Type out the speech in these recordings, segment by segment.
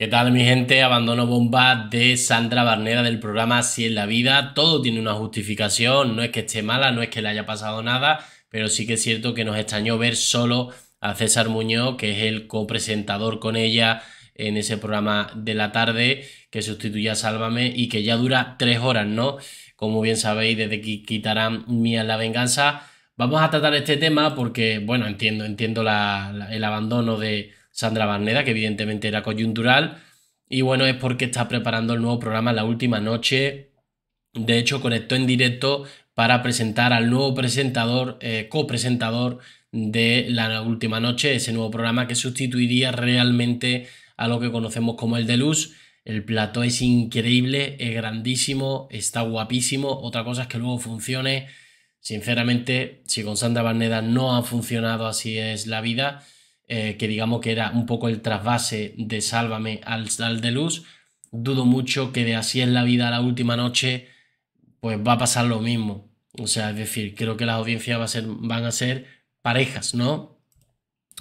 ¿Qué tal mi gente? Abandono bomba de Sandra Barnera del programa Si es la vida. Todo tiene una justificación, no es que esté mala, no es que le haya pasado nada, pero sí que es cierto que nos extrañó ver solo a César Muñoz, que es el copresentador con ella en ese programa de la tarde que sustituye a Sálvame y que ya dura tres horas, ¿no? Como bien sabéis, desde que quitarán Mía la venganza. Vamos a tratar este tema porque, bueno, entiendo, entiendo la, el abandono de, Sandra Barneda, que evidentemente era coyuntural. Y bueno, es porque está preparando el nuevo programa La Última Noche. De hecho, conectó en directo para presentar al nuevo presentador, eh, copresentador de La Última Noche, ese nuevo programa que sustituiría realmente a lo que conocemos como el de luz. El plato es increíble, es grandísimo, está guapísimo. Otra cosa es que luego funcione. Sinceramente, si con Sandra Barneda no ha funcionado así es la vida, eh, que digamos que era un poco el trasvase de Sálvame al, Sal de Luz, dudo mucho que de Así es la vida a la última noche, pues va a pasar lo mismo. O sea, es decir, creo que las audiencias va a ser, van a ser parejas, ¿no?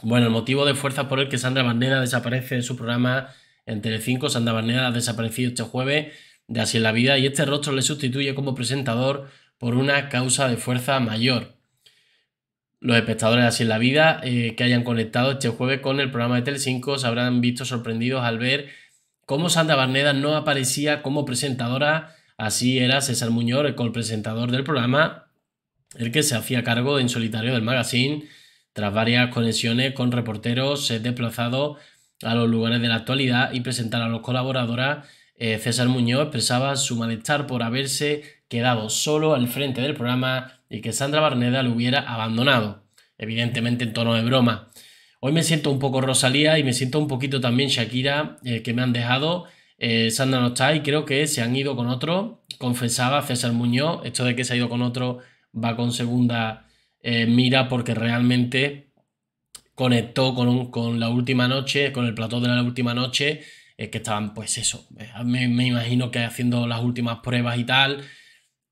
Bueno, el motivo de fuerza por el que Sandra Barnera desaparece de su programa en Telecinco, Sandra Barnera ha desaparecido este jueves de Así es la vida y este rostro le sustituye como presentador por una causa de fuerza mayor. Los espectadores Así en la Vida eh, que hayan conectado este jueves con el programa de Telecinco se habrán visto sorprendidos al ver cómo Sandra Barneda no aparecía como presentadora. Así era César Muñoz, el co-presentador del programa, el que se hacía cargo en solitario del magazine, tras varias conexiones con reporteros desplazado a los lugares de la actualidad y presentar a los colaboradores. Eh, César Muñoz expresaba su malestar por haberse quedado solo al frente del programa y que Sandra Barneda lo hubiera abandonado, evidentemente en tono de broma. Hoy me siento un poco Rosalía y me siento un poquito también Shakira, eh, que me han dejado. Eh, Sandra no está y creo que se han ido con otro. Confesaba César Muñoz, esto de que se ha ido con otro va con segunda eh, mira porque realmente conectó con, la última noche, con el plató de la última noche, que estaban pues eso, me, me imagino que haciendo las últimas pruebas y tal,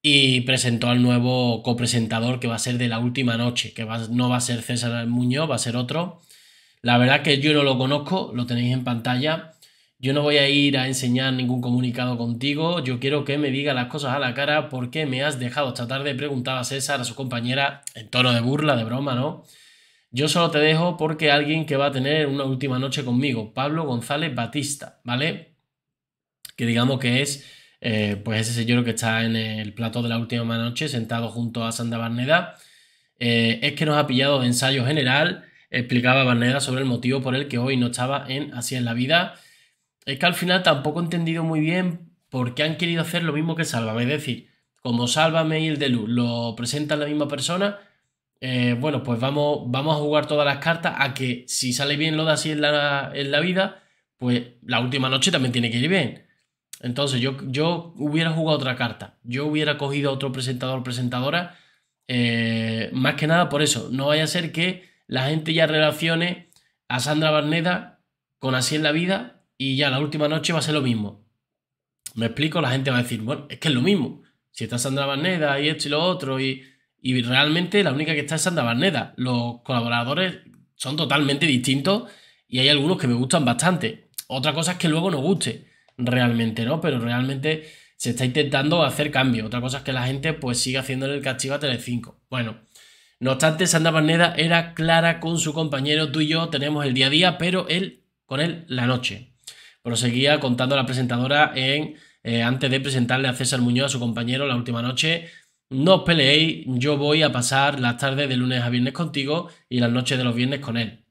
y presentó al nuevo copresentador que va a ser de la última noche, que no va a ser César Muñoz, va a ser otro. La verdad que yo no lo conozco, lo tenéis en pantalla. Yo no voy a ir a enseñar ningún comunicado contigo, yo quiero que me diga las cosas a la cara porque me has dejado esta tarde, a César a su compañera en tono de burla, de broma, ¿no? Yo solo te dejo porque alguien que va a tener una última noche conmigo, Pablo González Batista, ¿vale? Que digamos que es eh, pues ese señor que está en el plato de la última noche, sentado junto a Sandra Barneda, eh, es que nos ha pillado de ensayo general, explicaba Barneda sobre el motivo por el que hoy no estaba en Así en la vida. Es que al final tampoco he entendido muy bien por qué han querido hacer lo mismo que Sálvame, es decir, como Sálvame y el de Luz lo presentan la misma persona, eh, bueno, pues vamos, vamos a jugar todas las cartas a que si sale bien lo de Así en la, en la vida, pues la última noche también tiene que ir bien. Entonces yo, yo hubiera jugado otra carta, yo hubiera cogido a otro presentador presentadora, eh, más que nada por eso, no vaya a ser que la gente ya relacione a Sandra Barneda con Así en la vida y ya la última noche va a ser lo mismo. Me explico, la gente va a decir, bueno, es que es lo mismo, si está Sandra Barneda y esto y lo otro y... Y realmente la única que está es Sandra Barneda. Los colaboradores son totalmente distintos y hay algunos que me gustan bastante. Otra cosa es que luego no guste realmente, ¿no? Pero realmente se está intentando hacer cambio. Otra cosa es que la gente pues sigue haciéndole el castigo a Telecinco. Bueno, no obstante, Sandra Barneda era clara con su compañero. Tú y yo tenemos el día a día, pero él con él la noche. Proseguía contando la presentadora en eh, antes de presentarle a César Muñoz a su compañero la última noche. No os peleéis, yo voy a pasar las tardes de lunes a viernes contigo y las noches de los viernes con él.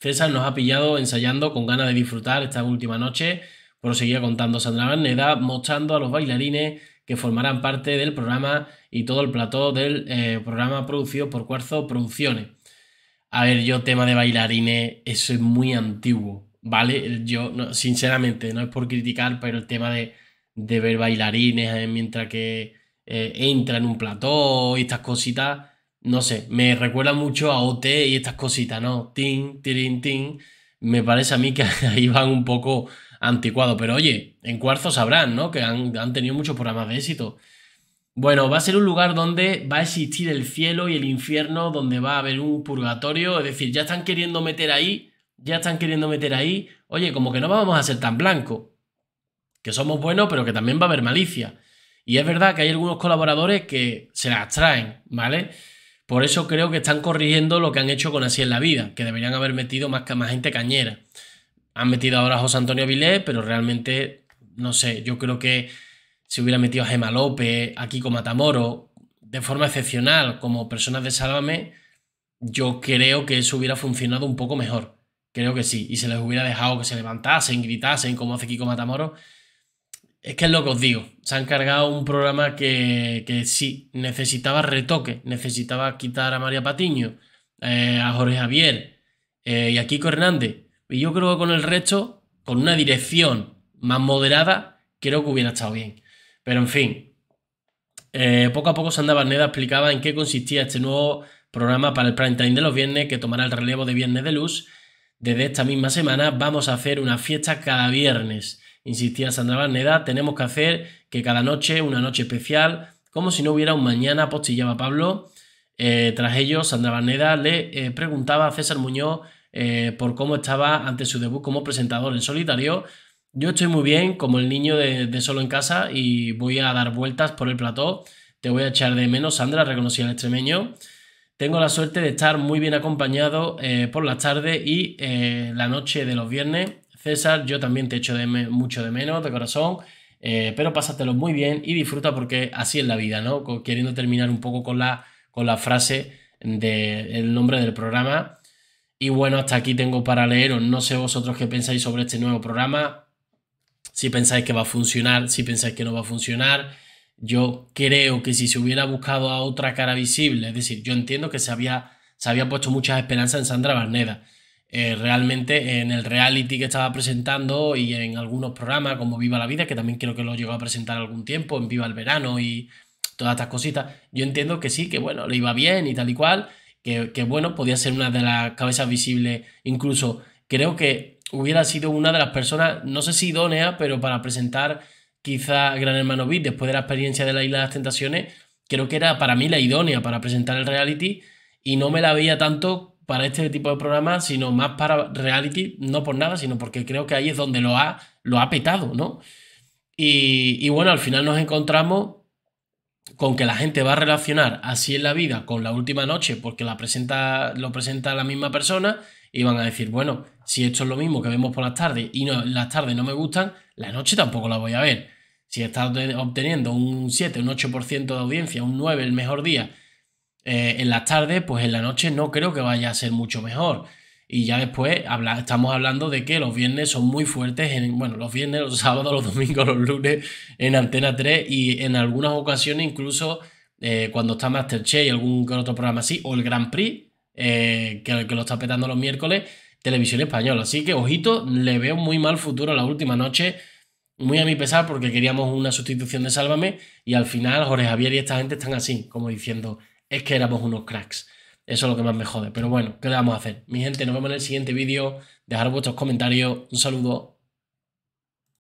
César nos ha pillado ensayando con ganas de disfrutar esta última noche, proseguía contando Sandra Barneda, mostrando a los bailarines que formarán parte del programa y todo el plató del eh, programa producido por Cuarzo Producciones. A ver, yo tema de bailarines, eso es muy antiguo, ¿vale? Yo, sinceramente, no es por criticar, pero el tema de, ver bailarines eh, mientras que eh, entra en un plató y estas cositas, no sé, me recuerda mucho a OT y estas cositas, ¿no? Tin, tirin, tin. Me parece a mí que ahí van un poco anticuado. Pero oye, en cuarzo sabrán, ¿no? Que han, tenido muchos programas de éxito. Bueno, va a ser un lugar donde va a existir el cielo y el infierno, donde va a haber un purgatorio. Es decir, ya están queriendo meter ahí, ya están queriendo meter ahí. Oye, como que no vamos a ser tan blancos. Que somos buenos, pero que también va a haber malicia. Y es verdad que hay algunos colaboradores que se las traen, ¿vale? Por eso creo que están corrigiendo lo que han hecho con Así en la Vida, que deberían haber metido más, más gente cañera. Han metido ahora a José Antonio Avilés... pero realmente, no sé, yo creo que si hubiera metido a Gema López, a Kiko Matamoro, de forma excepcional, como personas de Sálvame, yo creo que eso hubiera funcionado un poco mejor. Creo que sí. Y se les hubiera dejado que se levantasen, gritasen, como hace Kiko Matamoro. Es que es lo que os digo. Se han cargado un programa que, que sí, necesitaba retoque. Necesitaba quitar a María Patiño, eh, a Jorge Javier eh, y a Kiko Hernández. Y yo creo que con el resto, con una dirección más moderada, creo que hubiera estado bien. Pero en fin, eh, poco a poco Sandra Barneda explicaba en qué consistía este nuevo programa para el prime time de los viernes que tomará el relevo de Viernes de Luz. Desde esta misma semana vamos a hacer una fiesta cada viernes, insistía Sandra Barneda. Tenemos que hacer que cada noche, una noche especial, como si no hubiera un mañana, postillaba Pablo. Eh, tras ello, Sandra Barneda le eh, preguntaba a César Muñoz eh, por cómo estaba ante su debut como presentador en solitario. Yo estoy muy bien como el niño de, Solo en Casa y voy a dar vueltas por el plató. Te voy a echar de menos, Sandra, reconocí al extremeño. Tengo la suerte de estar muy bien acompañado eh, por las tardes y eh, la noche de los viernes. César, yo también te echo de mucho de menos, de corazón. pero pásatelo muy bien y disfruta porque así es la vida, ¿no? Queriendo terminar un poco con la, con la frase del el nombre del programa, y bueno, hasta aquí tengo para leeros. No sé vosotros qué pensáis sobre este nuevo programa. Si pensáis que va a funcionar, si pensáis que no va a funcionar. Yo creo que si se hubiera buscado a otra cara visible, es decir, yo entiendo que se había, se había puesto muchas esperanzas en Sandra Barneda. Eh, realmente en el reality que estaba presentando y en algunos programas como Viva la Vida, que también creo que lo llegó a presentar algún tiempo, en Viva el Verano y todas estas cositas, yo entiendo que sí, que bueno, le iba bien y tal y cual, que, bueno, podía ser una de las cabezas visibles, incluso creo que hubiera sido una de las personas, no sé si idónea, pero para presentar quizá Gran Hermano Beat después de la experiencia de la Isla de las Tentaciones, creo que era para mí la idónea para presentar el reality y no me la veía tanto para este tipo de programas, sino más para reality, no por nada, sino porque creo que ahí es donde lo ha, lo ha petado, ¿no? Y, y bueno, al final nos encontramos con que la gente va a relacionar así en la vida con la última noche porque la presenta, lo presenta la misma persona y van a decir, bueno, si esto es lo mismo que vemos por las tardes y no, las tardes no me gustan, la noche tampoco la voy a ver. Si estás obteniendo un 7, un 8% de audiencia, un 9 el mejor día eh, en las tardes, pues en la noche no creo que vaya a ser mucho mejor. Y ya después estamos hablando de que los viernes son muy fuertes, en, bueno, los viernes, los sábados, los domingos, los lunes en Antena 3 y en algunas ocasiones incluso eh, cuando está Masterchef y algún otro programa así, o el Grand Prix, eh, que, que lo está petando los miércoles, Televisión Española. Así que, ojito, le veo muy mal futuro la última noche, muy a mi pesar porque queríamos una sustitución de Sálvame y al final Jorge Javier y esta gente están así, como diciendo, es que éramos unos cracks. Eso es lo que más me jode. Pero bueno, ¿qué le vamos a hacer? Mi gente, nos vemos en el siguiente vídeo. dejar vuestros comentarios. Un saludo.